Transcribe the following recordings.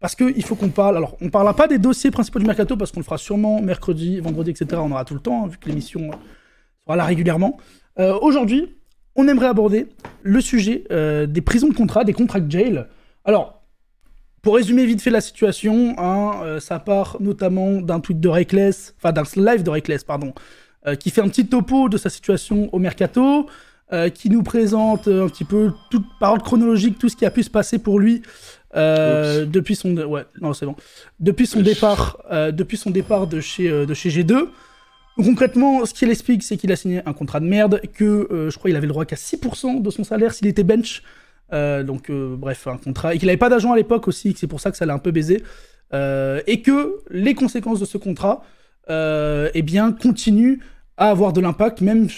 parce qu'il faut qu'on parle. Alors, on ne parlera pas des dossiers principaux du mercato parce qu'on le fera sûrement mercredi, vendredi, etc. On aura tout le temps, hein, vu que l'émission euh, sera là régulièrement. Euh, aujourd'hui, on aimerait aborder le sujet euh, des prisons de contrat, des contracts jail. Alors, pour résumer vite fait la situation, hein, ça part notamment d'un tweet de Reckless, enfin d'un live de Reckless, pardon, qui fait un petit topo de sa situation au mercato. Euh, qui nous présente euh, un petit peu toute parole chronologique, tout ce qui a pu se passer pour lui euh, depuis son ouais non c'est bon depuis son départ depuis son départ de chez de chez G2. Concrètement, ce qu'il explique, c'est qu'il a signé un contrat de merde, que je crois qu'il avait le droit qu'à 6% de son salaire s'il était bench. donc bref, un contrat. Et qu'il n'avait pas d'agent à l'époque aussi, c'est pour ça que ça l'a un peu baisé. et que les conséquences de ce contrat, et eh bien, continuent à avoir de l'impact, même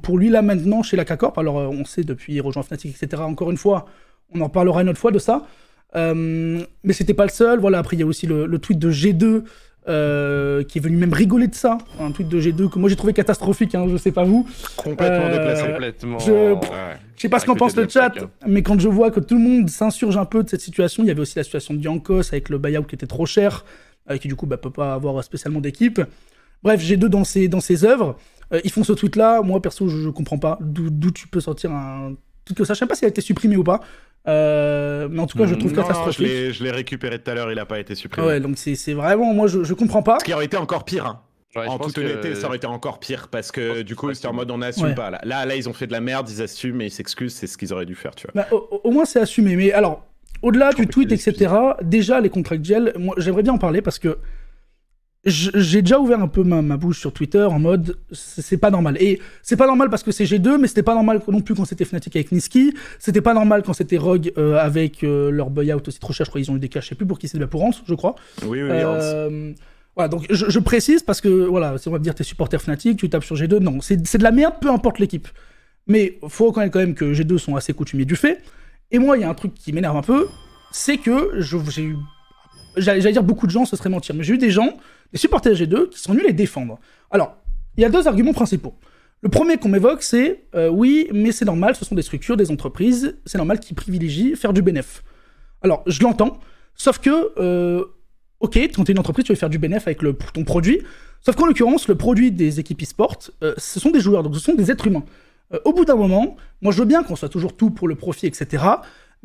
pour, lui, là, maintenant, chez la k alors euh, on sait depuis rejoint Fnatic, etc., encore une fois, on en parlera une autre fois de ça. Euh, mais c'était pas le seul. Voilà, après, il y a aussi le, tweet de G2 euh, qui est venu même rigoler de ça. Un tweet de G2 que moi j'ai trouvé catastrophique, hein, je sais pas vous. Complètement euh, déplacé. Complètement... Je, sais pas ce qu'en pense le chat, hein. mais quand je vois que tout le monde s'insurge un peu de cette situation, il y avait aussi la situation de Yankos avec le buyout qui était trop cher, qui du coup ne bah, peut pas avoir spécialement d'équipe. Bref, j'ai deux dans ses, dans ses œuvres, euh, ils font ce tweet-là. Moi, perso, je, comprends pas d'où tu peux sortir un tweet que ça. Je sais pas s'il a été supprimé ou pas. Euh, mais en tout cas, je trouve non, catastrophique. Je l'ai récupéré tout à l'heure, il a pas été supprimé. Ouais, donc c'est vraiment, moi, je, je comprends pas. Ce qui aurait été encore pire. Hein. en toute honnêteté, ça aurait été encore pire parce que du coup, c'était en mode on n'assume pas. Là. là. ils ont fait de la merde, ils assument et ils s'excusent, c'est ce qu'ils auraient dû faire, tu vois. Bah, au, moins, c'est assumé. Mais alors, au-delà du tweet, etc., déjà, les contracts gel, moi, j'aimerais bien en parler parce que j'ai déjà ouvert un peu ma, bouche sur Twitter en mode c'est pas normal. Et c'est pas normal parce que c'est G2, mais c'était pas normal non plus quand c'était Fnatic avec Niski, c'était pas normal quand c'était Rogue euh, avec euh, leur buyout aussi trop cher, je crois ils ont eu des cas, je sais plus pour qui de la Hans, je crois. Oui, oui, euh, Voilà, donc je, je, précise parce que voilà, si on va me dire t'es supporter Fnatic, tu tapes sur G2, non, c'est de la merde, peu importe l'équipe. Mais faut reconnaître quand même que G2 sont assez coutumiers du fait. Et moi, il y a un truc qui m'énerve un peu, c'est que j'ai eu. J'allais dire beaucoup de gens, ce serait mentir, mais j'ai eu des gens les supporters G2 qui sont nuls les défendre. Alors, il y a deux arguments principaux. Le premier qu'on m'évoque, c'est euh, oui, mais c'est normal, ce sont des structures, des entreprises, c'est normal qu'ils privilégient faire du BNF ». Alors, je l'entends, sauf que, euh, ok, quand tu es une entreprise, tu veux faire du BNF avec le, ton produit, sauf qu'en l'occurrence, le produit des équipes e-sport, euh, ce sont des joueurs, donc ce sont des êtres humains. au bout d'un moment, moi je veux bien qu'on soit toujours tout pour le profit, etc.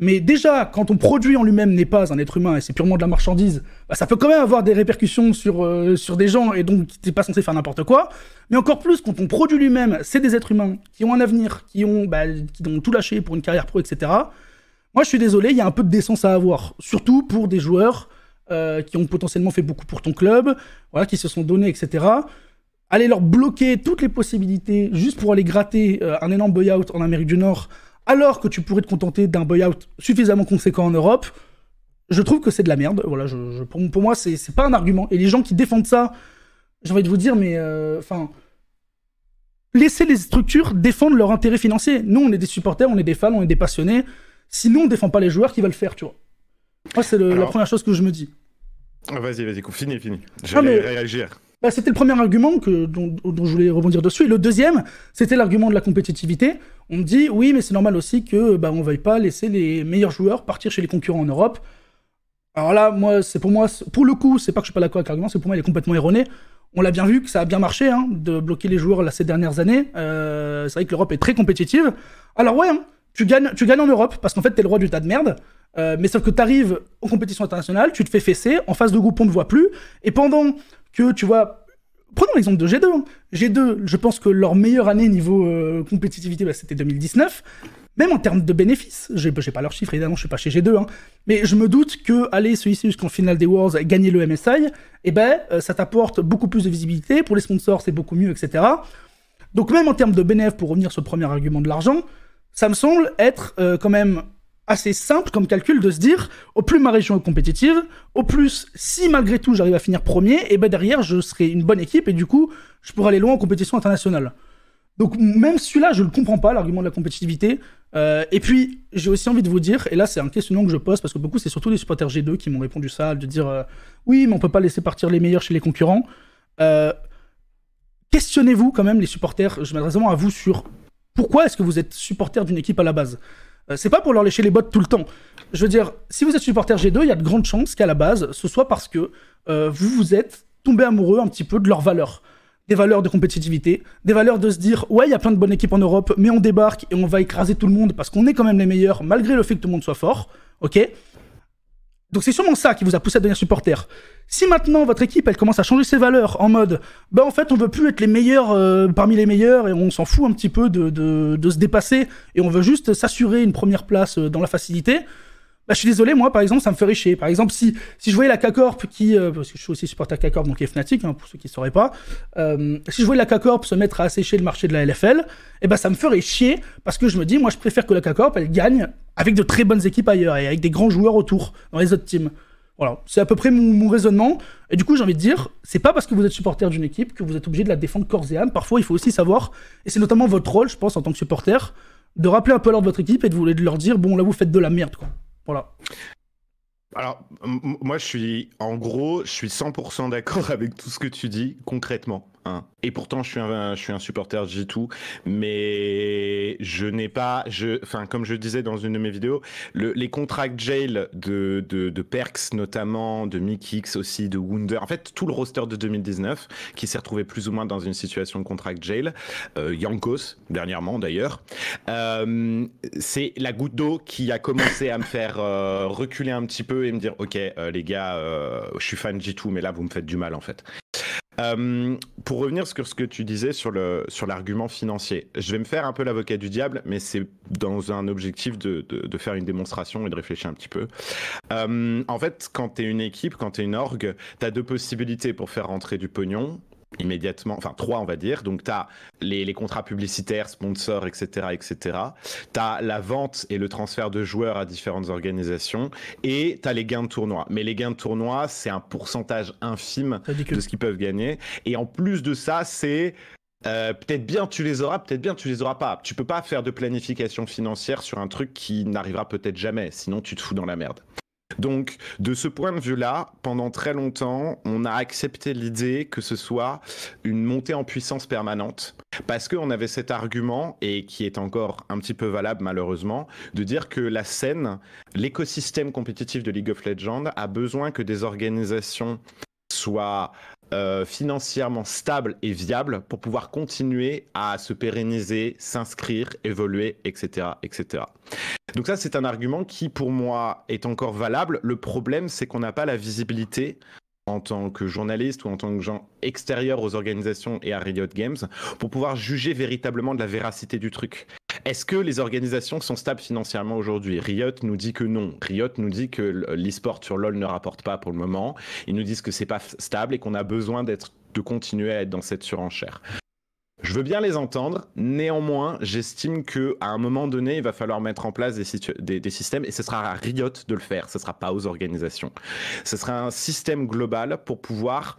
Mais déjà, quand on produit en lui-même n'est pas un être humain et c'est purement de la marchandise, bah, ça peut quand même avoir des répercussions sur, euh, des gens et donc t'es pas censé faire n'importe quoi. Mais encore plus, quand on produit lui-même, c'est des êtres humains qui ont un avenir, qui ont, bah, qui ont tout lâché pour une carrière pro, etc. Moi, je suis désolé, il y a un peu de décence à avoir, surtout pour des joueurs euh, qui ont potentiellement fait beaucoup pour ton club, voilà, qui se sont donnés, etc. Aller leur bloquer toutes les possibilités juste pour aller gratter euh, un énorme buyout en Amérique du Nord alors que tu pourrais te contenter d'un boy-out suffisamment conséquent en Europe, je trouve que c'est de la merde. Voilà, pour, pour, moi, c'est pas un argument. Et les gens qui défendent ça, j'ai envie de vous dire, mais euh, enfin. laissez les structures défendre leurs intérêts financiers. Nous, on est des supporters, on est des fans, on est des passionnés. Sinon, on défend pas les joueurs qui veulent le faire, tu vois. Moi, c'est la première chose que je me dis. Ah, vas-y, vas-y, fini, fini. Je vais réagir. Bah, c'était le premier argument dont, je voulais rebondir dessus. Et le deuxième, c'était l'argument de la compétitivité. On me dit oui, mais c'est normal aussi que bah, on veuille pas laisser les meilleurs joueurs partir chez les concurrents en Europe. Alors là, moi, c'est pour moi, pour le coup, c'est pas que je suis pas d'accord avec l'argument, c'est pour moi il est complètement erroné. On l'a bien vu que ça a bien marché hein, de bloquer les joueurs là, ces dernières années. Euh, c'est vrai que l'Europe est très compétitive. Alors ouais, hein, tu gagnes, tu gagnes en Europe parce qu'en fait tu t'es le roi du tas de merde. Euh, mais sauf que tu arrives aux compétitions internationales, tu te fais fesser, en face de groupe on ne voit plus, et pendant que, tu vois, prenons l'exemple de G2. Hein. G2, je pense que leur meilleure année niveau euh, compétitivité, bah, c'était 2019. Même en termes de bénéfices, je n'ai pas leurs chiffres, évidemment, je suis pas chez G2, hein. mais je me doute que aller se hisser jusqu'en finale des Worlds, gagner le MSI, eh ben, euh, ça t'apporte beaucoup plus de visibilité. Pour les sponsors, c'est beaucoup mieux, etc. Donc, même en termes de bénéfices, pour revenir sur le premier argument de l'argent, ça me semble être euh, quand même assez simple comme calcul de se dire au plus ma région est compétitive, au plus si malgré tout j'arrive à finir premier, et eh ben derrière je serai une bonne équipe et du coup je pourrai aller loin en compétition internationale. Donc même celui-là, je ne comprends pas, l'argument de la compétitivité. Euh, et puis, j'ai aussi envie de vous dire, et là c'est un questionnement que je pose, parce que beaucoup, c'est surtout les supporters G2 qui m'ont répondu ça, de dire, euh, oui, mais on peut pas laisser partir les meilleurs chez les concurrents. Euh, questionnez-vous quand même les supporters, je m'adresse vraiment à vous sur pourquoi est-ce que vous êtes supporter d'une équipe à la base euh, c'est pas pour leur lécher les bottes tout le temps. Je veux dire, si vous êtes supporter G2, il y a de grandes chances qu'à la base, ce soit parce que euh, vous vous êtes tombé amoureux un petit peu de leurs valeurs. Des valeurs de compétitivité, des valeurs de se dire, ouais, il y a plein de bonnes équipes en Europe, mais on débarque et on va écraser tout le monde parce qu'on est quand même les meilleurs, malgré le fait que tout le monde soit fort. Ok donc c'est sûrement ça qui vous a poussé à devenir supporter. Si maintenant votre équipe elle commence à changer ses valeurs en mode bah en fait on veut plus être les meilleurs euh, parmi les meilleurs et on s'en fout un petit peu de, de se dépasser et on veut juste s'assurer une première place euh, dans la facilité, bah, je suis désolé, moi, par exemple, ça me ferait chier. Par exemple, si, si je voyais la K-Corp qui, euh, parce que je suis aussi supporter K-Corp, donc qui est Fnatic, hein, pour ceux qui ne sauraient pas, euh, si je voyais la K-Corp se mettre à assécher le marché de la LFL, eh ben, ça me ferait chier parce que je me dis, moi, je préfère que la K-Corp, elle gagne avec de très bonnes équipes ailleurs et avec des grands joueurs autour, dans les autres teams. Voilà, c'est à peu près mon, raisonnement. Et du coup, j'ai envie de dire, c'est pas parce que vous êtes supporter d'une équipe que vous êtes obligé de la défendre corps et âme. Parfois, il faut aussi savoir, et c'est notamment votre rôle, je pense, en tant que supporter, de rappeler un peu l'ordre de votre équipe et de, vous, de leur dire, bon, là, vous faites de la merde, quoi. Voilà. Alors, moi, je suis, en gros, je suis 100% d'accord avec tout ce que tu dis concrètement. Et pourtant, je suis un, je suis supporter G2, mais je n'ai pas, je, enfin, comme je disais dans une de mes vidéos, les contracts jail de, Perks notamment, de Mikix aussi, de Wunder, en fait, tout le roster de 2019 qui s'est retrouvé plus ou moins dans une situation de contract jail, euh, Yankos, dernièrement d'ailleurs, euh, c'est la goutte d'eau qui a commencé à me faire euh, reculer un petit peu et me dire, ok, euh, les gars, je suis fan G2, mais là, vous me faites du mal en fait. Euh, pour revenir sur ce que tu disais sur l'argument financier, je vais me faire un peu l'avocat du diable, mais c'est dans un objectif de, faire une démonstration et de réfléchir un petit peu. Euh, en fait, quand tu es une équipe, quand tu es une orgue, tu as deux possibilités pour faire rentrer du pognon immédiatement, enfin trois on va dire. Donc tu as les, contrats publicitaires, sponsors, etc. etc. Tu as la vente et le transfert de joueurs à différentes organisations et tu as les gains de tournoi. Mais les gains de tournoi, c'est un pourcentage infime de ce qu'ils peuvent gagner. Et en plus de ça, c'est... Euh, peut-être bien tu les auras, peut-être bien tu les auras pas. Tu peux pas faire de planification financière sur un truc qui n'arrivera peut-être jamais, sinon tu te fous dans la merde. Donc, de ce point de vue-là, pendant très longtemps, on a accepté l'idée que ce soit une montée en puissance permanente, parce qu'on avait cet argument, et qui est encore un petit peu valable malheureusement, de dire que la scène, l'écosystème compétitif de League of Legends a besoin que des organisations soient euh, financièrement stable et viable pour pouvoir continuer à se pérenniser, s'inscrire, évoluer, etc., etc. Donc ça, c'est un argument qui, pour moi, est encore valable. Le problème, c'est qu'on n'a pas la visibilité en tant que journaliste ou en tant que gens extérieurs aux organisations et à Riot Games pour pouvoir juger véritablement de la véracité du truc. Est-ce que les organisations sont stables financièrement aujourd'hui Riot nous dit que non. Riot nous dit que le sur LoL ne rapporte pas pour le moment. Ils nous disent que c'est pas stable et qu'on a besoin d'être, de continuer à être dans cette surenchère. Je veux bien les entendre, néanmoins, j'estime que à un moment donné, il va falloir mettre en place des, des, systèmes et ce sera à Riot de le faire, ce sera pas aux organisations. Ce sera un système global pour pouvoir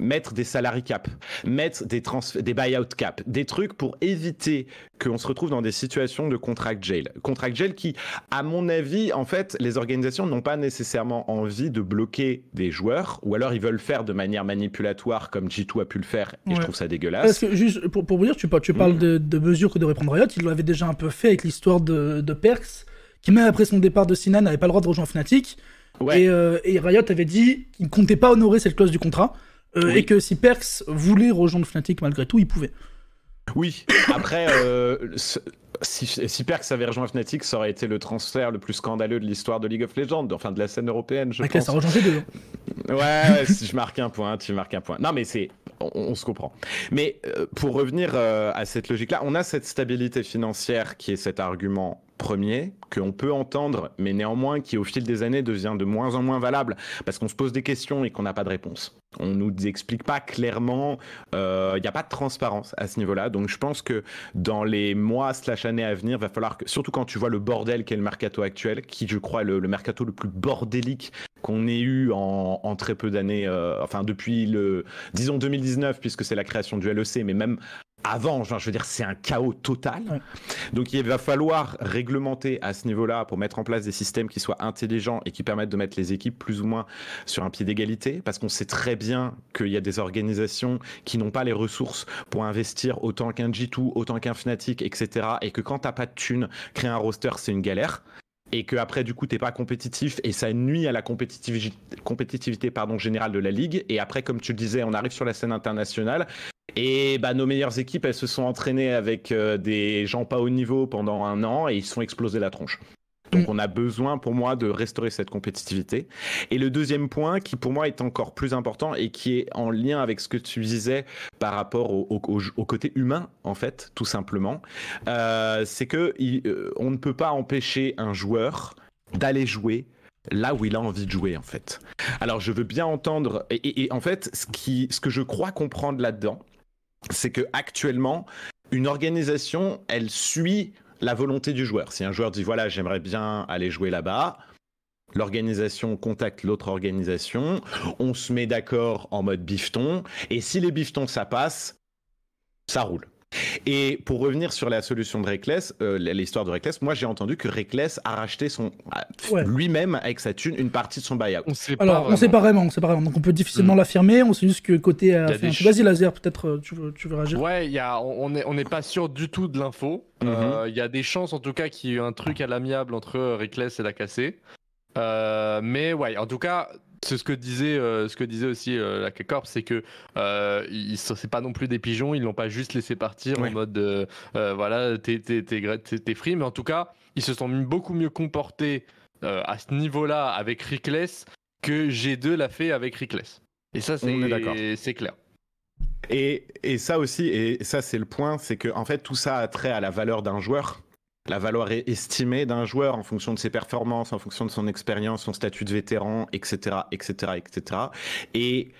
mettre des salary cap, mettre des, des buy-out cap, des trucs pour éviter qu'on se retrouve dans des situations de contract jail. Contract jail qui, à mon avis, en fait, les organisations n'ont pas nécessairement envie de bloquer des joueurs, ou alors ils veulent faire de manière manipulatoire comme G2 a pu le faire, et je trouve ça dégueulasse. Parce que juste pour, pour vous dire, tu, parles mm. de, mesures que devrait prendre Riot, ils l'avaient déjà un peu fait avec l'histoire de, Perks, qui même après son départ de Sinan n'avait pas le droit de rejoindre Fnatic, et, euh, et Riot avait dit qu'il ne comptait pas honorer cette clause du contrat. Euh, et que si Perks voulait rejoindre Fnatic malgré tout, il pouvait. Oui, après, euh, si, si, Perks avait rejoint Fnatic, ça aurait été le transfert le plus scandaleux de l'histoire de League of Legends, enfin de la scène européenne, je ah, pense. pense. ça rejoint les deux. Hein. ouais, ouais si je marque un point, tu marques un point. Non, mais c'est. On, se comprend. Mais euh, pour revenir à cette logique-là, on a cette stabilité financière qui est cet argument premier qu'on peut entendre, mais néanmoins qui au fil des années devient de moins en moins valable parce qu'on se pose des questions et qu'on n'a pas de réponse. On nous explique pas clairement, euh, il n'y a pas de transparence à ce niveau-là. Donc je pense que dans les mois slash années à venir, va falloir que, surtout quand tu vois le bordel qu'est le mercato actuel, qui je crois est le, mercato le plus bordélique qu'on ait eu en, très peu d'années, euh, enfin depuis le, disons 2019 puisque c'est la création du LEC, mais même avant, je veux dire, c'est un chaos total. Donc il va falloir réglementer à ce niveau-là pour mettre en place des systèmes qui soient intelligents et qui permettent de mettre les équipes plus ou moins sur un pied d'égalité, parce qu'on sait très bien qu'il y a des organisations qui n'ont pas les ressources pour investir autant qu'un G2, autant qu'un Fnatic, etc. Et que quand t'as pas de thunes, créer un roster, c'est une galère et que après du coup t'es pas compétitif et ça nuit à la compétitivité, compétitivité pardon, générale de la ligue et après comme tu le disais on arrive sur la scène internationale et bah, nos meilleures équipes, elles se sont entraînées avec euh, des gens pas haut niveau pendant un an et ils se sont explosés la tronche. Donc mm. on a besoin pour moi de restaurer cette compétitivité. Et le deuxième point qui pour moi est encore plus important et qui est en lien avec ce que tu disais par rapport au, côté humain en fait tout simplement, euh, c'est que euh, on ne peut pas empêcher un joueur d'aller jouer là où il a envie de jouer en fait. Alors je veux bien entendre et, en fait ce, qui, ce que je crois comprendre là-dedans, c'est que actuellement, une organisation, elle suit la volonté du joueur. Si un joueur dit voilà, j'aimerais bien aller jouer là-bas, l'organisation contacte l'autre organisation, on se met d'accord en mode bifton, et si les biftons ça passe, ça roule. Et pour revenir sur la solution de Reckless, euh, l'histoire de Reckless, moi j'ai entendu que Reckless a racheté son lui-même avec sa thune une partie de son buyout. On sait pas on sait pas vraiment, on sait pas vraiment. Donc on peut difficilement mm. l'affirmer. On sait juste que côté. Euh, vas-y Laser, peut-être euh, tu veux, réagir. Ouais, on n'est pas sûr du tout de l'info. Mm-hmm. Il y a des chances en tout cas qu'il y ait eu un truc à l'amiable entre Reckless et la cassée. Euh, mais ouais, en tout cas, c'est ce que disait, euh, ce que disait aussi euh, la K-Corp, c'est que c'est pas non plus des pigeons, ils l'ont pas juste laissé partir en mode voilà, t'es free, mais en tout cas, ils se sont beaucoup mieux comportés à ce niveau-là avec Rickless que G2 l'a fait avec Rickless. Et ça, c'est clair. Et, et ça aussi, et ça c'est le point, c'est que en fait tout ça a trait à la valeur d'un joueur la valeur est estimée d'un joueur en fonction de ses performances, en fonction de son expérience, son statut de vétéran, etc., etc., etc. Et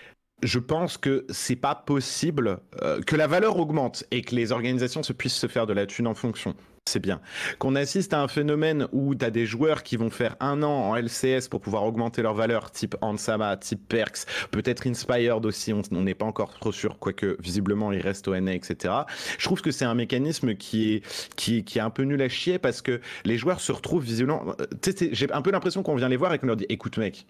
je pense que c'est pas possible euh, que la valeur augmente et que les organisations se puissent se faire de la thune en fonction c'est bien. Qu'on assiste à un phénomène où tu as des joueurs qui vont faire un an en LCS pour pouvoir augmenter leur valeur, type Ansama, type Perks, peut-être Inspired aussi, on n'est pas encore trop sûr, quoique visiblement il reste au NA, e, etc. Je trouve que c'est un mécanisme qui est, qui est un peu nul à chier parce que les joueurs se retrouvent visiblement. Euh, j'ai un peu l'impression qu'on vient les voir et qu'on leur dit écoute, mec,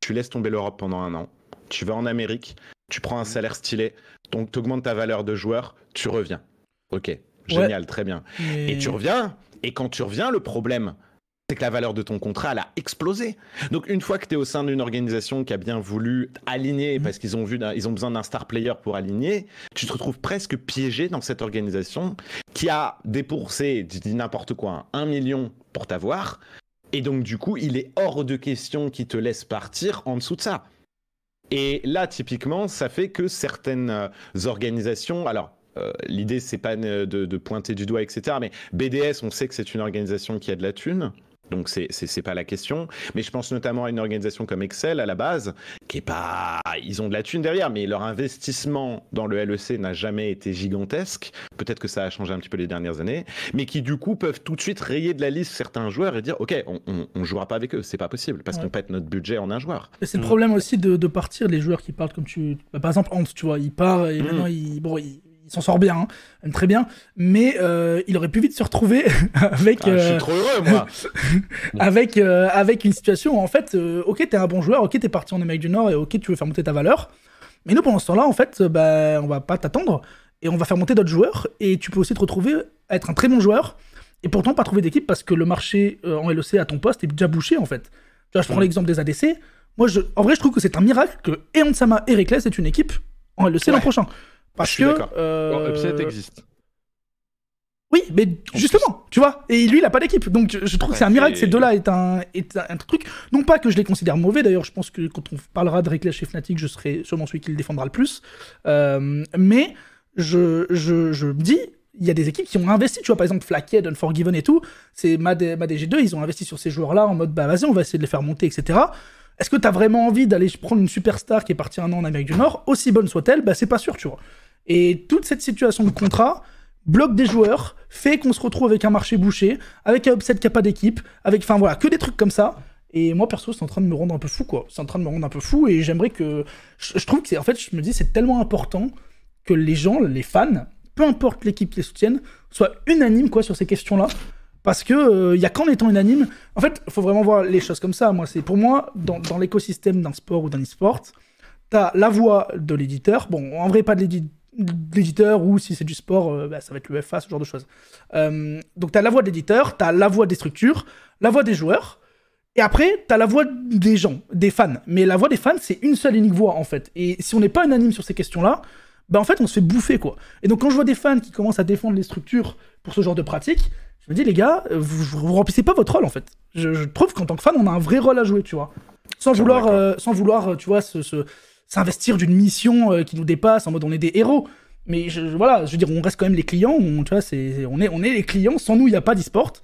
tu laisses tomber l'Europe pendant un an, tu vas en Amérique, tu prends un mmh. salaire stylé, donc tu augmentes ta valeur de joueur, tu reviens. Ok, Génial, très bien. Et... tu reviens, et quand tu reviens, le problème, c'est que la valeur de ton contrat, elle a explosé. Donc, une fois que tu es au sein d'une organisation qui a bien voulu aligner, mmh. parce qu'ils ont, vu, ils ont besoin d'un star player pour aligner, tu te retrouves presque piégé dans cette organisation qui a dépoursé, je dis n'importe quoi, un million pour t'avoir. Et donc, du coup, il est hors de question qu'ils te laissent partir en dessous de ça. Et là, typiquement, ça fait que certaines euh, organisations, alors euh, l'idée, c'est pas de, pointer du doigt, etc. Mais BDS, on sait que c'est une organisation qui a de la thune. Donc ce n'est pas la question, mais je pense notamment à une organisation comme Excel à la base qui est pas ils ont de la thune derrière mais leur investissement dans le LEC n'a jamais été gigantesque. Peut-être que ça a changé un petit peu les dernières années, mais qui du coup peuvent tout de suite rayer de la liste certains joueurs et dire OK, on, ne jouera pas avec eux, c'est pas possible parce qu'on pète notre budget en un joueur. c'est le mm. problème aussi de, partir les joueurs qui parlent comme tu bah, par exemple Hans, tu vois, il part et mm. maintenant il il s'en sort bien, hein. très bien, mais euh, il aurait pu vite se retrouver avec. Ah, je suis euh, trop heureux, moi Avec, euh, avec une situation où, en fait, ok, t'es un bon joueur, ok, t'es parti en Amérique du Nord et ok, tu veux faire monter ta valeur, mais nous, pendant ce temps-là, en fait, bah, on va pas t'attendre et on va faire monter d'autres joueurs et tu peux aussi te retrouver à être un très bon joueur et pourtant pas trouver d'équipe parce que le marché en LEC à ton poste est déjà bouché, en fait. je prends l'exemple des ADC. Moi, je, en vrai, je trouve que c'est un miracle que Eonsama et Reckless aient une équipe en LEC l'an prochain. Parce que euh, upset existe. Oui, mais justement, tu vois. Et lui, il n'a pas d'équipe. Donc, je trouve que c'est un miracle. que Ces deux-là est un, est truc. Non pas que je les considère mauvais. D'ailleurs, je pense que quand on parlera de Reclash et Fnatic, je serai sûrement celui qui le défendra le plus. Euh, mais je, me dis, il y a des équipes qui ont investi, tu vois, par exemple Flackhead, Unforgiven et tout, c'est MAD, 2 ils ont investi sur ces joueurs-là en mode, bah vas-y, on va essayer de les faire monter, etc. Est-ce que tu as vraiment envie d'aller prendre une superstar qui est partie un an en Amérique du Nord, aussi bonne soit-elle Bah c'est pas sûr, tu vois. Et toute cette situation de contrat bloque des joueurs, fait qu'on se retrouve avec un marché bouché, avec un upset qui n'a pas d'équipe, avec, enfin voilà, que des trucs comme ça. Et moi, perso, c'est en train de me rendre un peu fou, quoi. C'est en train de me rendre un peu fou et j'aimerais que. Je, trouve que c'est. En fait, je me dis, c'est tellement important que les gens, les fans, peu importe l'équipe qui les soutiennent, soient unanimes, quoi, sur ces questions-là. Parce que euh, il a qu'en étant unanime. En fait, il faut vraiment voir les choses comme ça. Moi, c'est pour moi, dans, l'écosystème d'un sport ou d'un e-sport, t'as la voix de l'éditeur. Bon, en vrai, pas de l'éditeur l'éditeur ou si c'est du sport, euh, bah, ça va être l'UFA, ce genre de choses. Euh, donc tu as la voix de l'éditeur, tu as la voix des structures, la voix des joueurs, et après tu as la voix des gens, des fans. Mais la voix des fans, c'est une seule unique voix en fait. Et si on n'est pas unanime sur ces questions-là, bah en fait on se fait bouffer quoi. Et donc quand je vois des fans qui commencent à défendre les structures pour ce genre de pratique, je me dis les gars, euh, vous, vous remplissez pas votre rôle en fait. Je, trouve qu'en tant que fan, on a un vrai rôle à jouer, tu vois. Sans vouloir, sans vouloir, tu vois, ce s'investir d'une mission euh, qui nous dépasse en mode on est des héros. Mais voilà, je veux dire, on reste quand même les clients, on, tu vois, c'est, on, est, on est les clients, sans nous, il n'y a pas d'e-sport.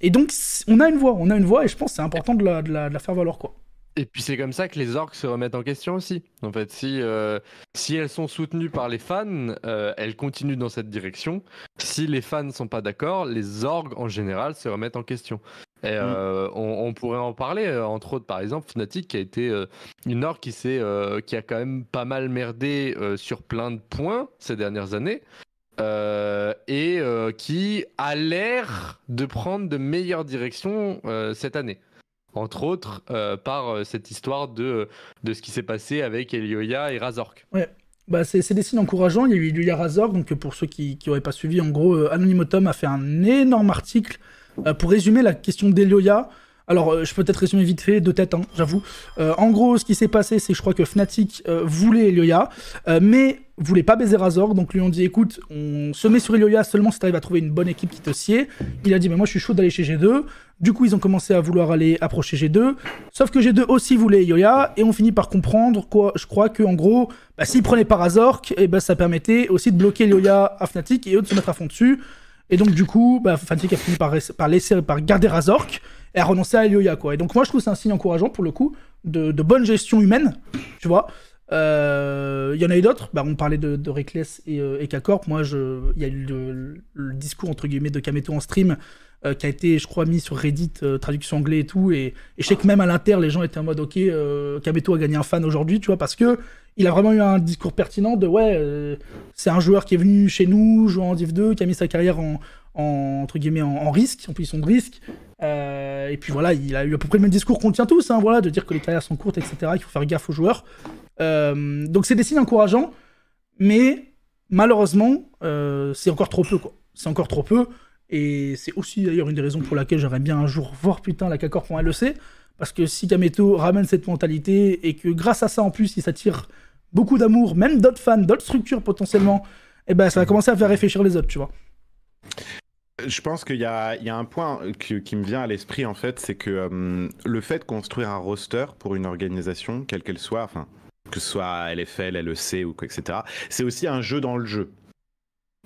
Et donc, on a une voix, on a une voix, et je pense que c'est important de la, de la faire valoir, quoi. Et puis c'est comme ça que les orques se remettent en question aussi. En fait, si, euh, si elles sont soutenues par les fans, euh, elles continuent dans cette direction. Si les fans ne sont pas d'accord, les orgues en général se remettent en question. Et mm. euh, on, pourrait en parler, entre autres par exemple Fnatic qui a été une orgue qui, qui a quand même pas mal merdé sur plein de points ces dernières années. et qui a l'air de prendre de meilleures directions cette année entre autres euh, par euh, cette histoire euh, de, ce qui s'est passé avec Elioya et Razork. Ouais. Bah, c'est des signes encourageants. Il y a eu Elioya-Razork, donc pour ceux qui n'auraient pas suivi, en gros, Anonymotum a fait un énorme article pour résumer la question d'Elioya, alors, euh, je peux peut-être résumer vite fait, de tête, hein, j'avoue. Euh, en gros, ce qui s'est passé, c'est je crois que Fnatic euh, voulait Elioya, mais voulait pas baiser Razor, donc lui on dit écoute, on se met sur Ilioya seulement si t'arrives à trouver une bonne équipe qui te sied. Il a dit mais moi je suis chaud d'aller chez G2. Du coup ils ont commencé à vouloir aller approcher G2, sauf que G2 aussi voulait Ilioya et on finit par comprendre quoi, je crois que en gros, bah, s'ils prenaient pas Razor, et eh ben, ça permettait aussi de bloquer Ilioya à Fnatic et eux de se mettre à fond dessus. Et donc du coup, bah, Fnatic a fini par, laisser, par garder Razor et à renoncer à Elioya, quoi. Et donc, moi, je trouve c'est un signe encourageant, pour le coup, de, bonne gestion humaine, tu vois. Euh, il y en a eu d'autres, bah, on parlait de, de Reckless et, euh, K-Corp. Moi, il y a eu le, discours entre guillemets de Kameto en stream euh, qui a été, je crois, mis sur Reddit, euh, traduction anglais et tout. Et, je sais que même à l'inter, les gens étaient en mode Ok, Kameto a gagné un fan aujourd'hui, tu vois, parce que il a vraiment eu un discours pertinent de Ouais, c'est un joueur qui est venu chez nous, jouant en Div 2, qui a mis sa carrière en, entre guillemets, en, risque, en position de risque. Euh, et puis voilà, il a eu à peu près le même discours qu'on tient tous, hein, voilà, de dire que les carrières sont courtes, etc., qu'il faut faire gaffe aux joueurs. Euh, donc c'est des signes encourageants, mais malheureusement, euh, c'est encore trop peu, quoi. C'est encore trop peu, et c'est aussi d'ailleurs une des raisons pour laquelle j'aimerais bien un jour voir putain la CACOR.LEC, parce que si Gameto ramène cette mentalité, et que grâce à ça en plus, il s'attire beaucoup d'amour, même d'autres fans, d'autres structures potentiellement, et eh ben ça va commencer à faire réfléchir les autres, tu vois. Je pense qu'il y, a, un point qui, me vient à l'esprit, en fait, c'est que euh, le fait de construire un roster pour une organisation, quelle qu'elle soit, enfin, que ce soit LFL, LEC ou etc., c'est aussi un jeu dans le jeu.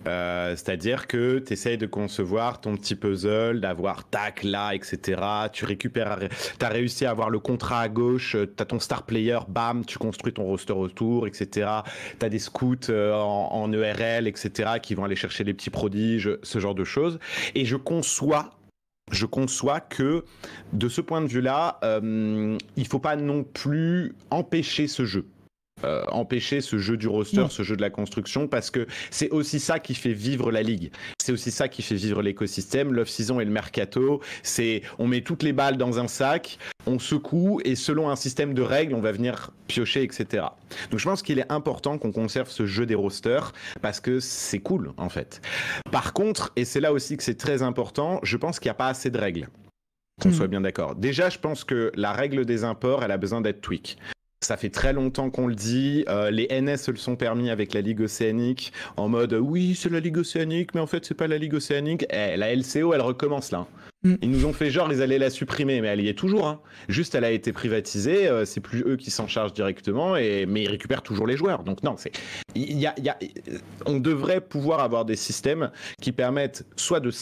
Euh, c'est-à-dire que tu essayes de concevoir ton petit puzzle, d'avoir tac là, etc. Tu récupères, tu as réussi à avoir le contrat à gauche, euh, tu as ton star player, bam, tu construis ton roster autour, etc. Tu as des scouts euh, en, en ERL, etc. qui vont aller chercher les petits prodiges, ce genre de choses. Et je conçois je conçois que de ce point de vue-là, il ne faut pas non plus empêcher ce jeu. Euh, empêcher ce jeu du roster, ce jeu de la construction, parce que c'est aussi ça qui fait vivre la ligue. C'est aussi ça qui fait vivre l'écosystème, l'off-season et le mercato. C'est on met toutes les balles dans un sac, on secoue et selon un système de règles, on va venir piocher, etc. Donc je pense qu'il est important qu'on conserve ce jeu des rosters parce que c'est cool en fait. Par contre, et c'est là aussi que c'est très important, je pense qu'il n'y a pas assez de règles. Qu'on hmm. soit bien d'accord. Déjà, je pense que la règle des imports, elle a besoin d'être tweak. Ça fait très longtemps qu'on le dit. Euh, les NS se le sont permis avec la Ligue océanique en mode euh, oui, c'est la Ligue océanique, mais en fait, c'est pas la Ligue océanique. Eh, la LCO, elle recommence là. Mm. Ils nous ont fait genre, ils allaient la supprimer, mais elle y est toujours. Hein. Juste, elle a été privatisée. Euh, c'est plus eux qui s'en chargent directement, et... mais ils récupèrent toujours les joueurs. Donc non, c'est. Il y a, On devrait pouvoir avoir des systèmes qui permettent soit de,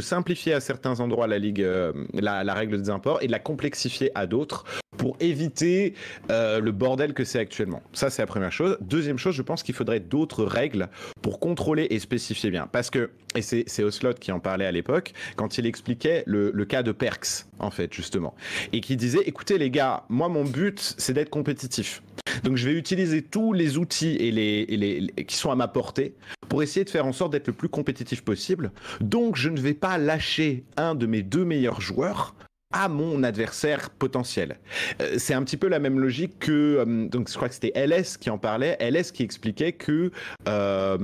simplifier à certains endroits la ligue, la, la règle des imports, et de la complexifier à d'autres pour éviter euh, le bordel que c'est actuellement. Ça, c'est la première chose. Deuxième chose, je pense qu'il faudrait d'autres règles pour contrôler et spécifier bien. Parce que, et c'est Oslot qui en parlait à l'époque, quand il expliquait le, cas de Perks, en fait, justement. Et qui disait, écoutez les gars, moi, mon but, c'est d'être compétitif. Donc, je vais utiliser tous les outils et, les, qui sont à ma portée pour essayer de faire en sorte d'être le plus compétitif possible. Donc, je ne vais pas lâcher un de mes deux meilleurs joueurs à mon adversaire potentiel. Euh, c'est un petit peu la même logique que, euh, donc je crois que c'était LS qui en parlait, LS qui expliquait que euh,